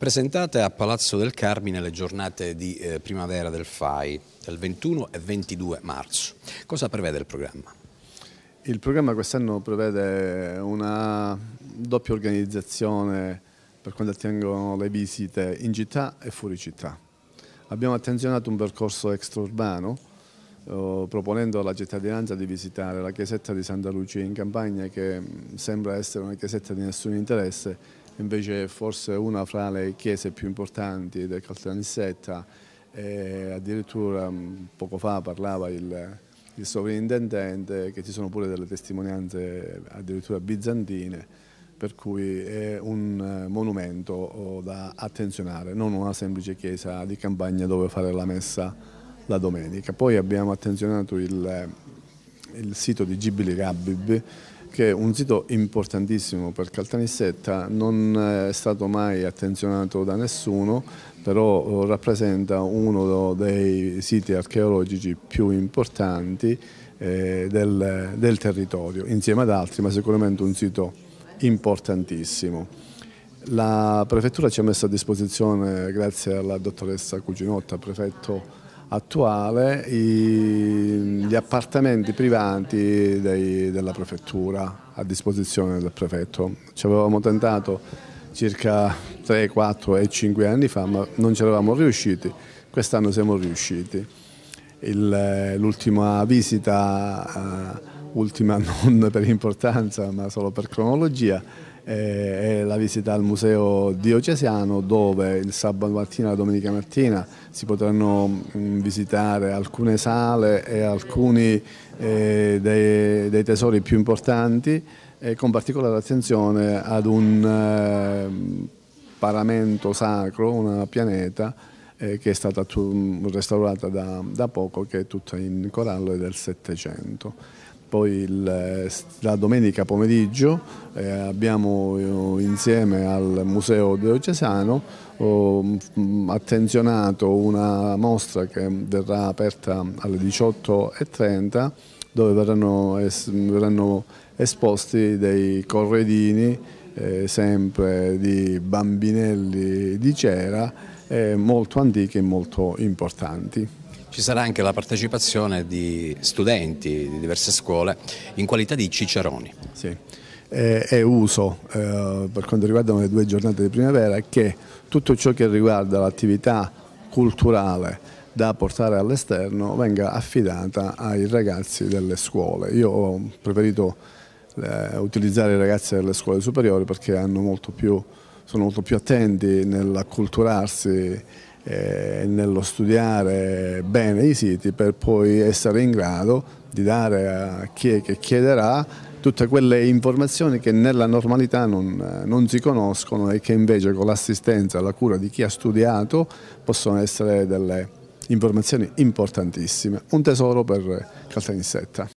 Presentate a Palazzo del Carmine le giornate di eh, primavera del FAI del 21 e 22 marzo. Cosa prevede il programma? Il programma quest'anno prevede una doppia organizzazione per quanto attengono le visite in città e fuori città. Abbiamo attenzionato un percorso extraurbano eh, proponendo alla cittadinanza di visitare la chiesetta di Santa Lucia in campagna che mm, sembra essere una chiesetta di nessun interesse invece forse una fra le chiese più importanti del Caltanissetta e eh, addirittura mm, poco fa parlava il, il sovrintendente che ci sono pure delle testimonianze addirittura bizantine per cui è un eh, monumento oh, da attenzionare, non una semplice chiesa di campagna dove fare la messa la domenica. Poi abbiamo attenzionato il, eh, il sito di Gibili Rabib che è un sito importantissimo per Caltanissetta non eh, è stato mai attenzionato da nessuno, però eh, rappresenta uno dei siti archeologici più importanti eh, del, del territorio, insieme ad altri, ma sicuramente un sito importantissimo. La prefettura ci ha messo a disposizione, grazie alla dottoressa Cuginotta, prefetto attuale i, gli appartamenti privati dei, della prefettura a disposizione del prefetto. Ci avevamo tentato circa 3, 4 e 5 anni fa ma non ci eravamo riusciti, quest'anno siamo riusciti. L'ultima visita... Eh, ultima non per importanza ma solo per cronologia, eh, è la visita al museo diocesiano dove il sabato mattina e la domenica mattina si potranno mm, visitare alcune sale e alcuni eh, dei, tesori più importanti con particolare attenzione ad un eh, paramento sacro, una pianeta che è stata restaurata da, da poco, che è tutta in corallo ed del Settecento poi il, la domenica pomeriggio eh, abbiamo eh, insieme al Museo Diocesano oh, attenzionato una mostra che verrà aperta alle 18.30 dove verranno, es, verranno, esposti dei corredini eh, sempre di bambinelli di cera eh, molto antichi e molto importanti. Ci sarà anche la partecipazione di studenti di diverse scuole in qualità di ciceroni. Sì. È, uso eh, per quanto riguarda le due giornate di primavera che tutto ciò che riguarda l'attività culturale da portare all'esterno venga affidata ai ragazzi delle scuole. Io ho preferito eh, utilizzare i ragazzi delle scuole superiori perché molto più, sono molto più attenti nell'acculturarsi eh, nello studiare bene i siti per poi essere in grado di dare a chi è che chiederà tutte quelle informazioni che nella normalità non, eh, non si conoscono e che invece con l'assistenza e la cura di chi ha studiato possono essere delle informazioni importantissime, un tesoro per Caltanissetta.